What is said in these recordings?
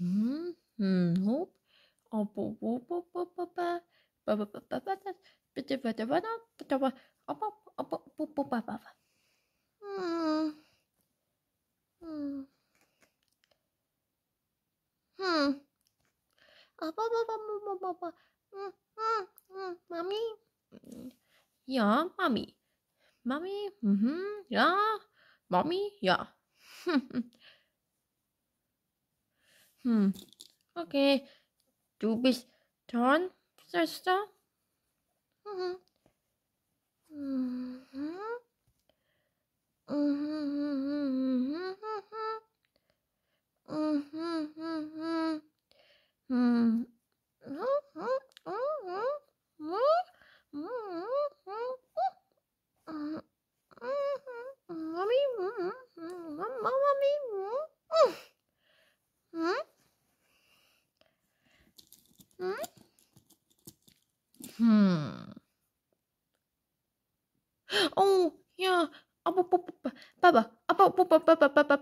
Hmm? Nope. Hmm. Hmm. Hmm. Mommy? Yeah, mommy. Mommy? Mm-hmm. Yeah. Mommy? Yeah. Hm. Okay. Du bist Thorn, Schwester?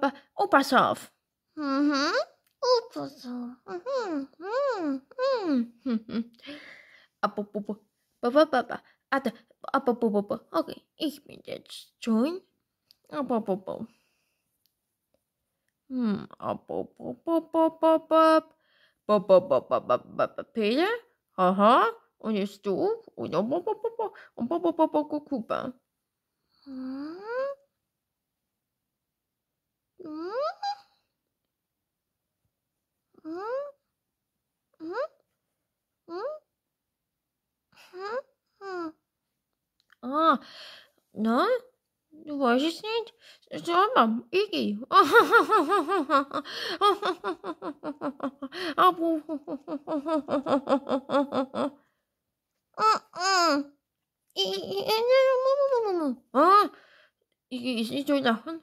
up, upass auf. Mhm. Upass auf. Mhm. Mhm. Mhm. Papa, Papa. Warte, Papa, Papa. Okay, ich bin jetzt schon. Papa, Papa. Hm, Peter? Aha. Und jetzt du? Und Papa, Papa. Und Papa, Papa, Kuba. Hm? no? ne? Was ist nicht? Ah. Ah. Ah. Aa, ist nicht so lachen.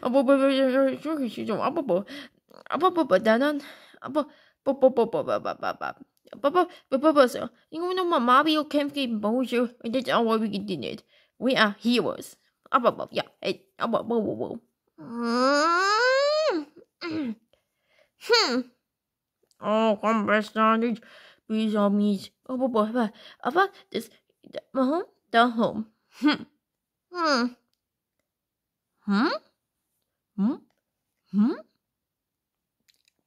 아빠빠 저기시죠 아빠빠 아빠빠 나는 아빠 빠빠빠빠빠빠빠 Papa, Papa, sir, you know my Mario can't keep mojo, and that's all we did it. We are heroes. Up, up, up, yeah, hey, up, up, whoa, whoa, whoa. Hmm. Oh, come back, Sonic. Please, homies. Up, up, up, up, up, this, the home, the home. Hm. Hm. Hm? Hm? Hm?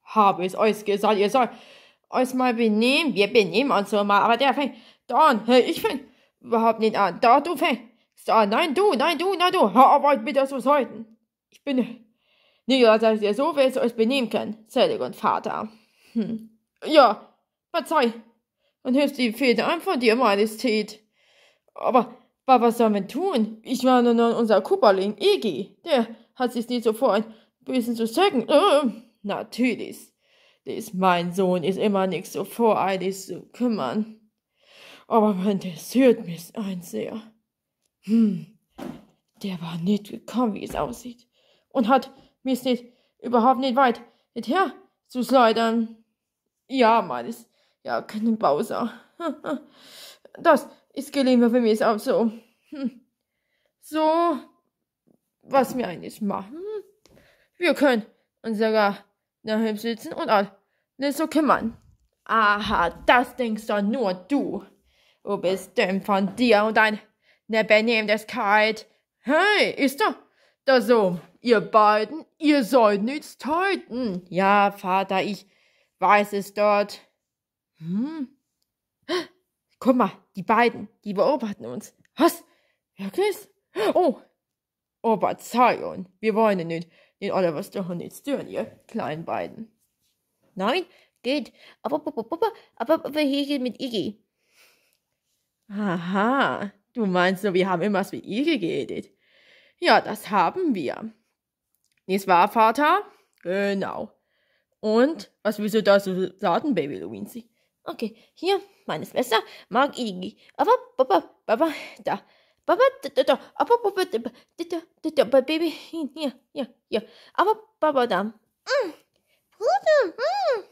Habe ich euch gesagt, ihr sollt euch mal benehmen. Wir benehmen uns so mal. Aber der fängt da an. ich fäng überhaupt nicht an. Da, du fängst an. Nein, du, nein, du, nein, du. Hör mit euch bitte zu sollten. Ich bin nicht, dass ihr so willst, euch benehmen können. Selig und Vater. Hm. Ja, verzeih. Und hilfst die Fehde an von dir, Majestät. Aber aber was sollen wir tun? Ich meine, nun unser Kuperling, Iggy, der hat sich nicht so vor, ein bisschen zu sagen. Äh, natürlich. Das mein Sohn ist immer nicht so voreilig zu kümmern. Aber man interessiert mich ein sehr. Hm, der war nicht gekommen, wie es aussieht. Und hat mich nicht, überhaupt nicht weit her zu schleudern. Ja, meines, ja, können Bowser. Das ist gelingt für mich ist auch so, hm, so, was wir eigentlich machen. Wir können uns sogar daheim sitzen und alles so kümmern. Aha, das denkst doch nur du. Wo bist denn von dir und deine Benehmlichkeit. Hey, ist doch da so, ihr beiden, ihr sollt nichts täuten. Ja, Vater, ich weiß es dort. Hm. Guck mal, die beiden, die beobachten uns. Was? Wirklich? Oh, aber Zion, wir wollen ja nicht alle was doch nicht stören, ihr kleinen beiden. Nein, geht. Aber, aber, aber, aber hier geht mit Iggy. Aha, du meinst nur, wir haben immer was mit Iggy geredet. Ja, das haben wir. Nicht wahr, Vater? Genau. Und was willst du dazu sagen, Baby Luigi? Okay, hier, meine Schwester mag Iggy. Aber, Papa, Papa, da. Papa, da, da, aber, Papa, da, da, da, da, Baby, hier, hier, hier. Aber, Papa, da. Mm. Bruder, mm.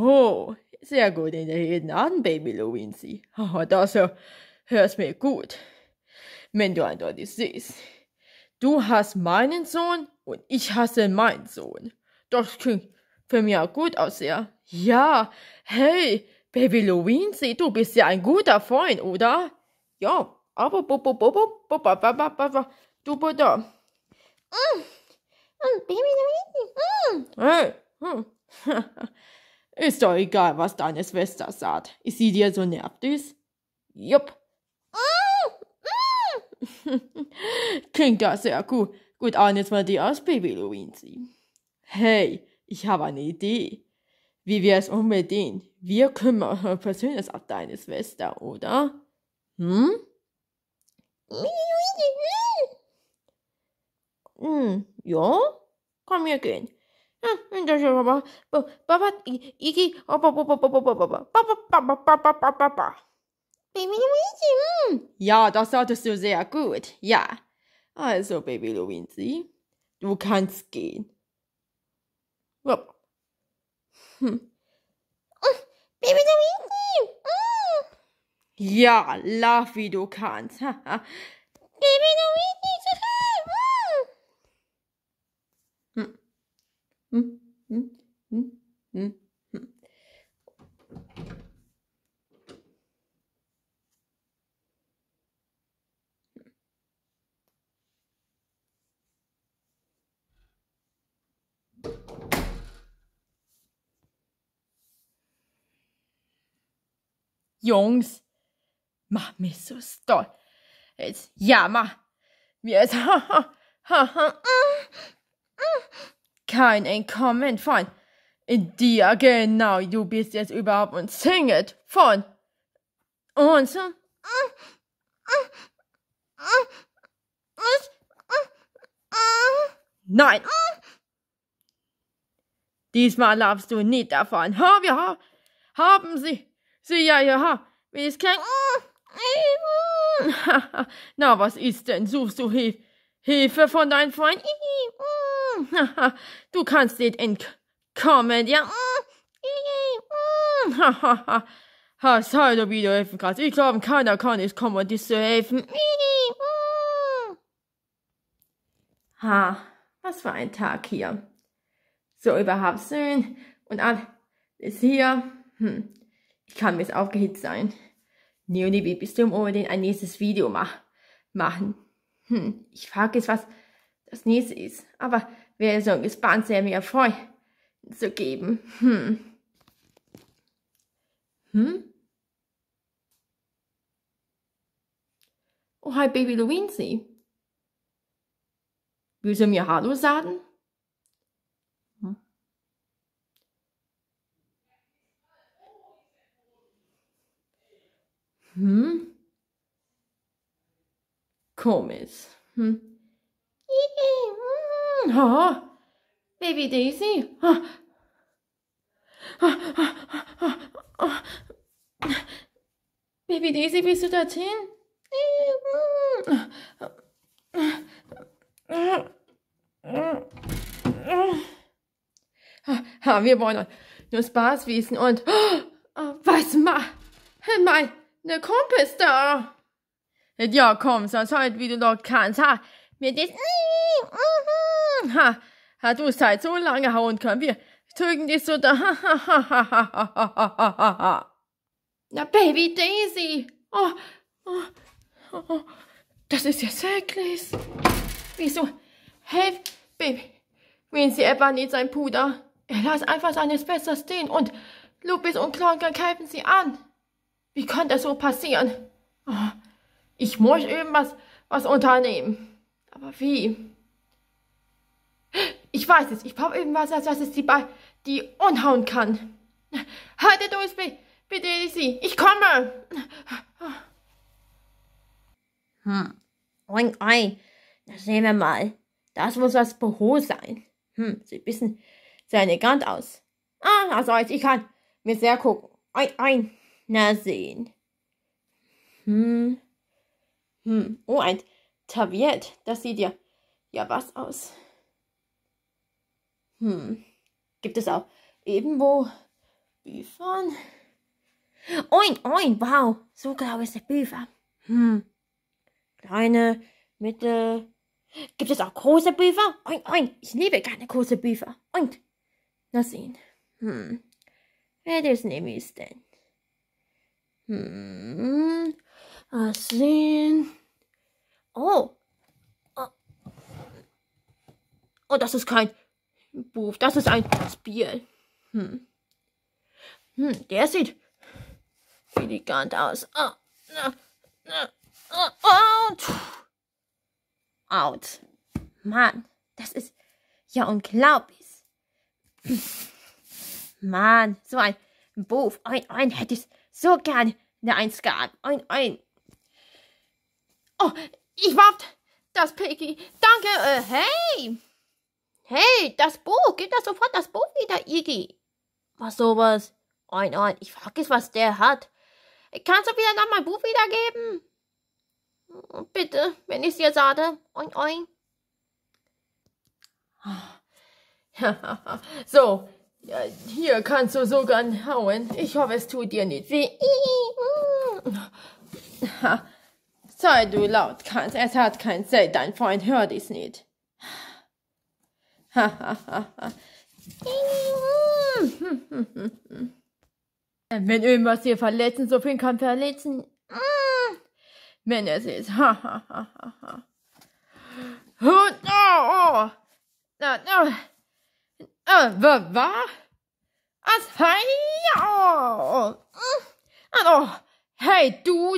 Oh, sehr gut in der Reden an, Baby Luigi. Das äh, hörst mir gut. Wenn du eindeutig siehst. Du hast meinen Sohn und ich hasse meinen Sohn. Das klingt für mich auch gut aus, ja. Ja, hey, Baby Louise, du bist ja ein guter Freund, oder? Ja, aber du bitte. Mm. Baby Luigi. Mm. Hey. Hm. Ist doch egal, was deine Schwester sagt. Ist sie dir so nervig? Jupp. Mm. Klingt das sehr gut. Gut, eines mal die aus, Baby Louise. Hey, ich habe eine Idee. Wie wäre es unbedingt? Wir kümmern persönlich auf deine Schwester, oder? Hm? Hm, ja? Komm, wir gehen. Ja, das solltest du sehr gut. Ja. Also, Baby Luigi, du kannst gehen. Ja. Hm. Ja, lach wie du kannst. hm. Hm. Hm. Hm. hm, hm. Jungs, mach mich so stolz. Jetzt, ja, Mir ist, ha, ha, mm, mm. kein Entkommen von in dir, genau, du bist jetzt überhaupt und singet von uns. Mm, Nein! Diesmal labst du nicht davon. wir haben sie so, ja, ja, wie es klingt. Na, was ist denn? Suchst du Hilf Hilfe von deinem Freund? du kannst nicht entkommen, ja? Ha, Hast halt, wie du helfen kannst. Ich glaube, keiner kann es kommen, dir zu helfen. Ha, was für ein Tag hier. So überhaupt schön. Und alles hier. Hm. Ich kann mir jetzt aufgehitzt sein. Leonie, wie bist du um unbedingt ein nächstes Video mach machen? Hm, ich frage jetzt, was das nächste ist. Aber wäre so gespannt, sehr mir Freude zu geben. Hm. Hm? Oh, hi, Baby Luigi. Willst du mir Hallo sagen? Komisch. Hm. Oh, Baby Daisy. Oh. Baby Daisy, bist du dorthin? Wir wollen nur Spaß wissen und oh, was ma... Mein, ne Kumpel ist da ja, komm, sonst halt, wie du noch kannst. Ha, mir das. Ha, ha, du es halt so lange hauen können. Wir zögen dich so da. Ha, ha, ha, ha, ha, ha, ha, ha, ha. Na, Baby Daisy. Oh, oh, oh, das ist ja säcklich. Wieso? Helf, Baby. Wenn sie etwa nicht sein Puder. Er las einfach seines Bestes stehen und Lupis und Klonker greifen sie an. Wie kann das so passieren? Oh, ich muss irgendwas was unternehmen. Aber wie? Ich weiß es. Ich brauche irgendwas, als dass es die, bei die unhauen kann. Haltet uns, bitte sie. Ich komme. Hm. Oink, oi. Na, sehen wir mal. Das muss das Büro sein. Hm, sieht ein bisschen sehr elegant aus. Ah, also ich kann mir sehr gucken. Ein, ein. Na sehen. Hm. Hm, oh, ein Taviet. Das sieht ja, ja was aus. Hm, gibt es auch irgendwo Büfern? Oin, oin, wow, so glaube ist der Büfer. Hm, kleine, mittel. Gibt es auch große Büfer? Oin, oin, ich liebe keine große Büfer. Und, na sehen. Hm, wer des nehme ich denn? Hm, was sehen. Oh. oh. oh. das ist kein Buff. Das ist ein Spiel. Hm. Hm, der sieht elegant aus. Oh. Na, na, oh, oh. Out. Mann, das ist ja unglaublich. Hm. Mann, so ein Buff. Ein, ein hätte ich so gerne Eine Eins gehabt. Ein, ein. Oh, ich warf das Piggy. Danke. Äh, hey. Hey, das Buch. Gib das sofort das Buch wieder, Iggy. Was sowas? Ein, nein, ich vergiss, was der hat. Kannst du wieder dann mein Buch wiedergeben? Bitte, wenn ich es dir sage. Oin, oin. so, hier kannst du sogar hauen. Ich hoffe, es tut dir nicht weh. Sei du laut, Kant, es hat kein Sinn, dein Freund hört es nicht. Wenn irgendwas dir verletzen, so viel kann verletzen. Wenn es ist. Oh, oh, äh, oh. Was? Oh. Was? Äh, oh. Hey, du.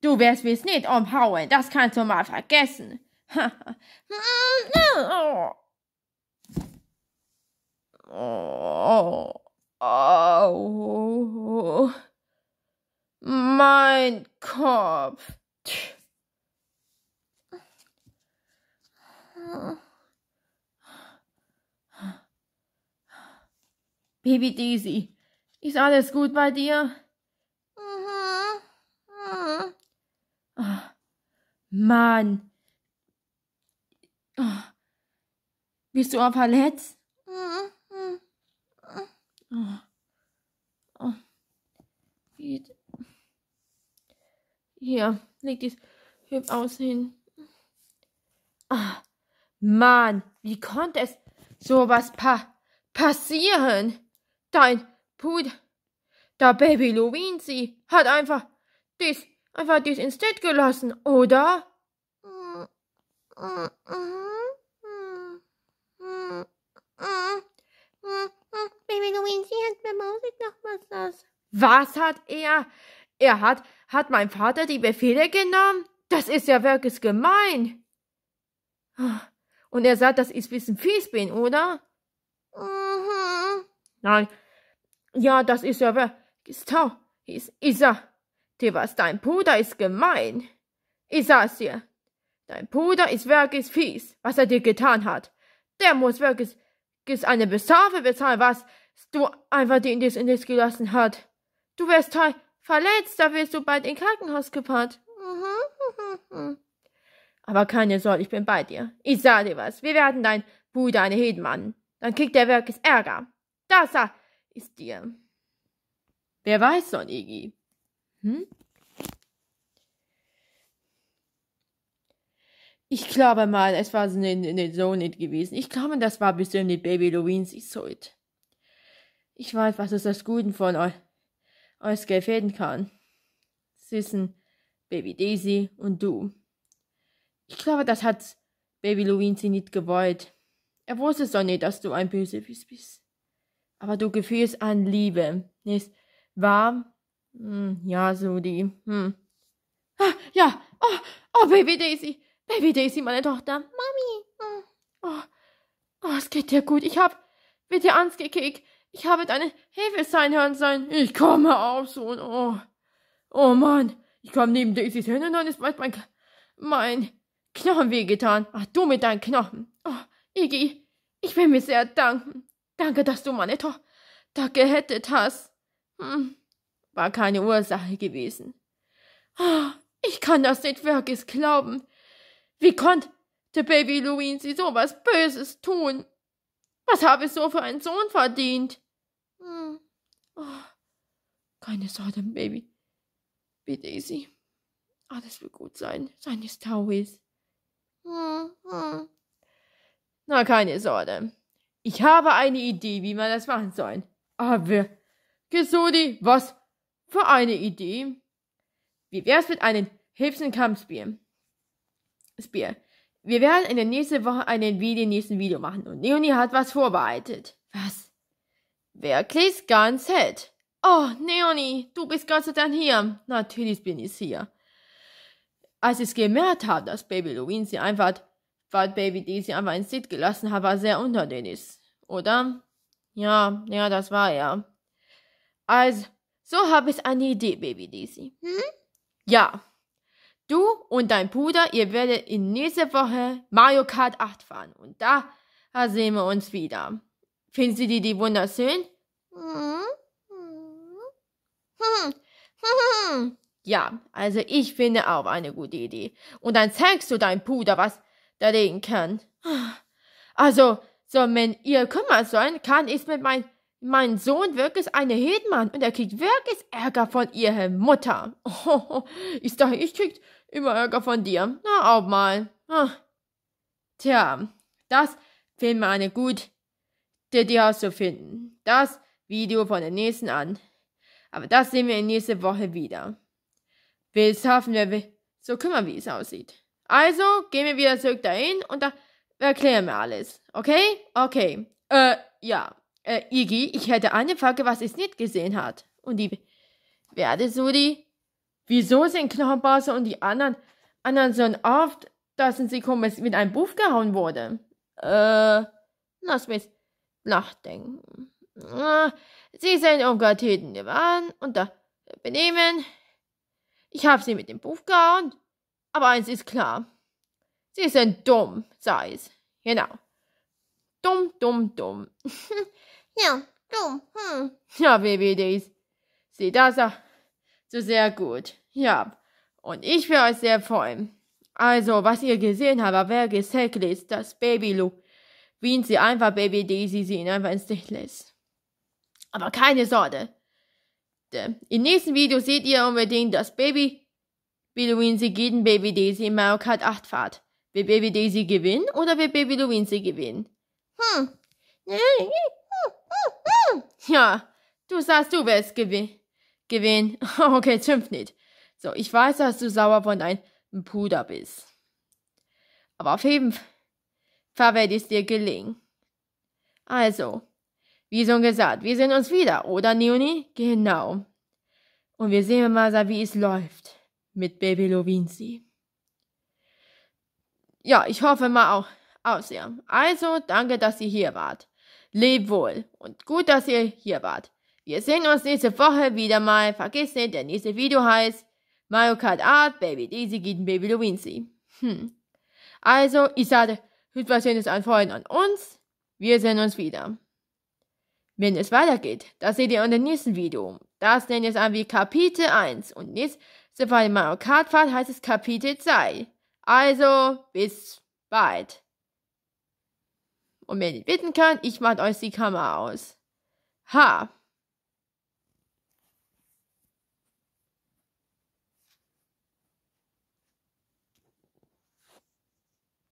Du wirst mich nicht umhauen, das kannst du mal vergessen. oh. oh. Au. Mein Kopf. Baby Daisy, ist alles gut bei dir? Mann. Bist du auch verletzt? Oh. Hier, leg dies hübsch aussehen. Ah, Mann, wie konnte es sowas pa passieren? Dein Pud, der Baby Luigi, hat einfach dies, einfach dies ins Bett gelassen, oder? Baby Luigi hat mir Mausig noch was aus. Was hat er er hat, hat mein Vater die Befehle genommen? Das ist ja wirklich gemein. Und er sagt, dass ich ein bisschen fies bin, oder? Mhm. Nein. Ja, das ist ja wirklich toll. ich sag dir was dein Bruder ist gemein. Ich sag's dir. Dein Bruder ist wirklich fies, was er dir getan hat. Der muss wirklich eine Bestrafe bezahlen, was du einfach den in das gelassen hat. Du wärst Teil Verletzt, da wirst du bald in Krankenhaus gepaart. Mhm. Aber keine Sorge, ich bin bei dir. Ich sage dir was, wir werden dein Bruder eine Hedenmann. Dann kriegt der wirklich Ärger. Das ist dir. Wer weiß schon, Iggy. Hm? Ich glaube mal, es war so nicht, nicht so nicht gewesen. Ich glaube, das war bestimmt nicht Baby Louise Schuld. Ich weiß, was ist das Gute von euch als gefährden kann. Zwischen Baby Daisy und du. Ich glaube, das hat Baby Luigi nicht gewollt. Er wusste so nicht, dass du ein Bösewicht bist. Aber du gefühlst an Liebe, nicht wahr? Hm, ja, so die. Hm. Ah, ja, oh, oh, Baby Daisy, Baby Daisy, meine Tochter, Mami. Hm. Oh, oh, es geht dir gut. Ich hab mit dir Angst gekickt. Ich habe deine Hilfe sein hören sollen. Ich komme auf, und Oh, oh Mann. Ich kam neben Daisys hin und dann ist bald mein, mein Knochen wehgetan. Ach, du mit deinen Knochen. Oh, Iggy, ich will mir sehr danken. Danke, dass du meine Tochter gehettet hast. Hm, war keine Ursache gewesen. Oh, ich kann das nicht wirklich glauben. Wie konnte Baby Louise so was Böses tun? Was habe ich so für einen Sohn verdient? Hm. Oh. Keine Sorge, Baby. Wie Daisy. Alles wird gut sein. Seine Tauis. Hm. Hm. Na, keine Sorge. Ich habe eine Idee, wie man das machen soll. Aber, Gesudi, was für eine Idee? Wie wär's mit einem Hilfsenkampfspiel? Spiel. Wir werden in der nächsten Woche einen Video, nächsten Video machen und Leonie hat was vorbereitet. Was? Wirklich ganz nett. Oh, Neonie, du bist Gott sei Dank hier. Natürlich bin ich hier. Als ich gemerkt habe, dass Baby Louise einfach, weil Baby Daisy einfach ins Sit gelassen hat, war sehr unter Dennis. Oder? Ja, ja, das war er. Also, so habe ich eine Idee, Baby Daisy. Hm? Ja. Du und dein Bruder, ihr werdet in nächster Woche Mario Kart 8 fahren. Und da sehen wir uns wieder. Finden Sie die, die wunderschön? Mhm. Ja, also ich finde auch eine gute Idee. Und dann zeigst du deinem Puder, was dagegen kann. Also, so, wenn ihr kümmert sollen, kann, ich mit mein, mein Sohn wirklich eine Hildmann und er kriegt wirklich Ärger von ihrer Mutter. Oh, ich dachte, ich krieg immer Ärger von dir. Na, auch mal. Ah. Tja, das finde ich eine gute Idee. Details zu finden. Das Video von der nächsten an. Aber das sehen wir in nächster Woche wieder. Bis hoffen wir, so kümmern, wie es aussieht. Also gehen wir wieder zurück dahin und da erklären wir alles. Okay? Okay. Äh, ja. Äh, Iggy, ich hätte eine Frage, was ich nicht gesehen hat. Und die werde so die. Wieso sind Knochenbasser und die anderen, anderen so oft, dass ein Sekunde mit einem Buff gehauen wurde? Äh, lass mich nachdenken. Ah, sie sind Ungarteten geworden und da benehmen. Ich habe sie mit dem Buch gehauen, aber eins ist klar. Sie sind dumm, sei es. Genau. Dumm, dumm, dumm. ja, dumm. Hm. Ja, dies. Seht das so sehr gut. Ja, und ich wäre euch sehr freuen. Also, was ihr gesehen habt, wer wäre ist, das Baby Luke wien sie einfach Baby Daisy sie ihn einfach ins Licht lässt. Aber keine Sorge. Im nächsten Video seht ihr unbedingt dass Baby Baby Luinsi gegen Baby Daisy in Mario Kart 8 Fahrt. Will Baby Daisy gewinnen oder will Baby Luinsi gewinnen? Hm. Ja, du sagst, du wirst gewin gewinnen. Okay, schimpf nicht. So, ich weiß, dass du sauer von deinem Puder bist. Aber auf jeden Fall zwar wird es dir gelingen. Also, wie schon gesagt, wir sehen uns wieder, oder, Neonie? Genau. Und wir sehen mal, wie es läuft mit Baby Lovinzi. Ja, ich hoffe mal auch aus ihr. Also, danke, dass ihr hier wart. Leb wohl und gut, dass ihr hier wart. Wir sehen uns nächste Woche wieder mal. Vergiss nicht, der nächste Video heißt Mario Kart Art Baby Daisy gegen Baby Luigi. Hm. Also, ich sage Tut was Schönes an Freunden und uns. Wir sehen uns wieder. Wenn es weitergeht, das seht ihr in dem nächsten Video. Das nennen es an wie Kapitel 1 und nächste bei Mario Kart Fahrt heißt es Kapitel 2. Also, bis bald. Und wenn ihr bitten könnt, ich mache euch die Kamera aus. Ha!